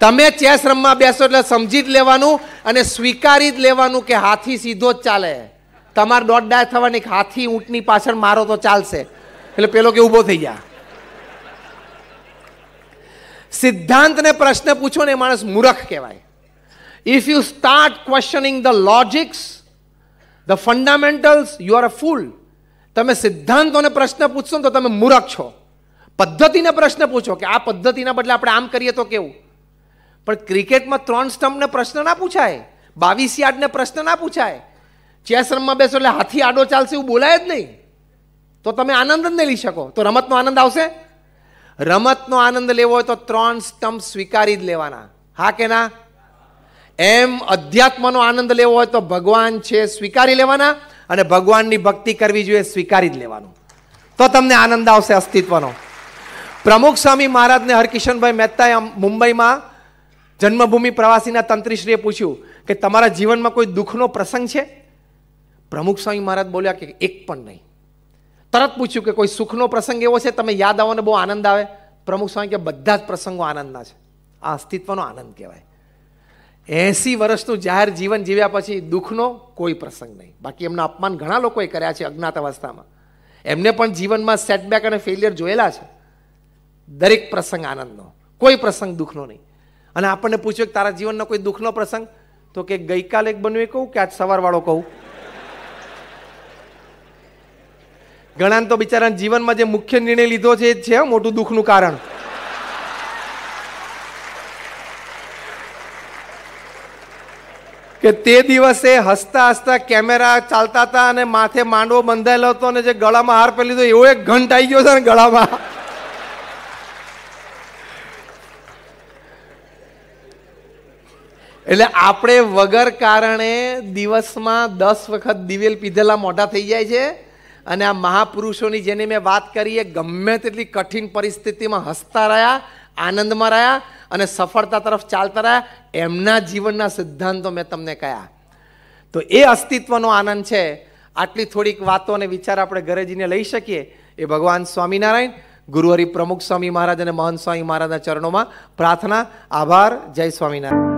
તમે ચેસ રમવા બેસો એટલે સમજી જ લેવાનું અને સ્વીકારી જ લેવાનું કે હાથી સીધો જ ચાલે તમારે દોઢ ડાય થવાની કે હાથી ઊંટની પાછળ મારો તો ચાલશે એટલે પેલો કે ઊભો થઈ ગયા સિદ્ધાંતને પ્રશ્ન પૂછો ને એ માણસ મૂરખ કહેવાય if you start questioning the logics the fundamentals you are a fool તમે સિદ્ધાંતોને પ્રશ્ન પૂછશો ને તો તમે મૂરખ છો પદ્ધતિને પ્રશ્ન પૂછો કે આ પદ્ધતિના બદલે આપણે આમ કરીએ તો કેવું પણ ક્રિકેટમાં ત્રણ સ્ટમ્પને પ્રશ્ન ના પૂછાય બાવીસ યાર્ડને પ્રશ્ન ના પૂછાય ચેસ રમવા બેસો એટલે હાથી આડો ચાલશે એવું બોલાય જ નહીં તો તમે આનંદ જ નહીં લઈ શકો તો રમતનો આનંદ આવશે રમતનો આનંદ લેવો હોય તો ત્રણ સ્ટમ્પ સ્વીકારી જ લેવાના હા કે ના એમ અધ્યાત્મનો આનંદ લેવો હોય તો ભગવાન છે સ્વીકારી લેવાના અને ભગવાનની ભક્તિ કરવી જોઈએ સ્વીકારી જ લેવાનું તો તમને આનંદ આવશે અસ્તિત્વનો પ્રમુખ સ્વામી મહારાજને હરકિશનભાઈ મહેતાએ મુંબઈમાં જન્મભૂમિ પ્રવાસીના તંત્રીશ્રીએ પૂછ્યું કે તમારા જીવનમાં કોઈ દુઃખનો પ્રસંગ છે પ્રમુખ સ્વામી મહારાજ બોલ્યા કે એક પણ નહીં તરત પૂછ્યું કે કોઈ સુખનો પ્રસંગ એવો છે તમે યાદ આવો ને બહુ આનંદ આવે પ્રમુખ સ્વામી કે બધા જ પ્રસંગો આનંદના છે આ અસ્તિત્વનો આનંદ કહેવાય એસી વર્ષનું જાહેર જીવન જીવ્યા પછી દુઃખનો કોઈ પ્રસંગ નહીં બાકી એમના અપમાન ઘણા લોકોએ કર્યા છે અજ્ઞાત અવસ્થામાં એમને પણ જીવનમાં સેટબેક અને ફેલિયર જોયેલા છે દરેક પ્રસંગ આનંદનો કોઈ પ્રસંગ દુઃખનો નહીં અને આપણને પૂછ્યું કે તારા જીવનનો કોઈ દુઃખનો પ્રસંગ તો કે ગઈકાલે એક બન્યું એ કહું કે આજ સવારવાળો કહું ઘણાને તો બિચારા જીવનમાં જે મુખ્ય નિર્ણય લીધો છે એ જ છે મોટું દુઃખનું કારણ કે તે દિવસે હસતા હસતા કેમેરા ચાલતા હતા અને માથે માંડવો બંધાયેલો હતો અને જે ગળામાં હાર પહેલી લીધો એવો એક ઘંટ આવી ગયો છે ને ગળામાં એટલે આપણે વગર કારણે દિવસમાં દસ વખત દિવેલ પીધેલા મોટા થઈ જાય છે અને આ મહાપુરુષોની જેની મેં વાત કરી એ ગમે તેટલી કઠિન પરિસ્થિતિમાં હસતા રહ્યા આનંદમાં રહ્યા અને સફળતા તરફ ચાલતા રહ્યા એમના જીવનના સિદ્ધાંતો મેં તમને કહ્યા તો એ અસ્તિત્વનો આનંદ છે આટલી થોડીક વાતો અને વિચાર આપણે ઘરે જઈને લઈ શકીએ એ ભગવાન સ્વામિનારાયણ ગુરુહરિ પ્રમુખ સ્વામી મહારાજ અને મહંત સ્વામી મહારાજના ચરણોમાં પ્રાર્થના આભાર જય સ્વામિનારાયણ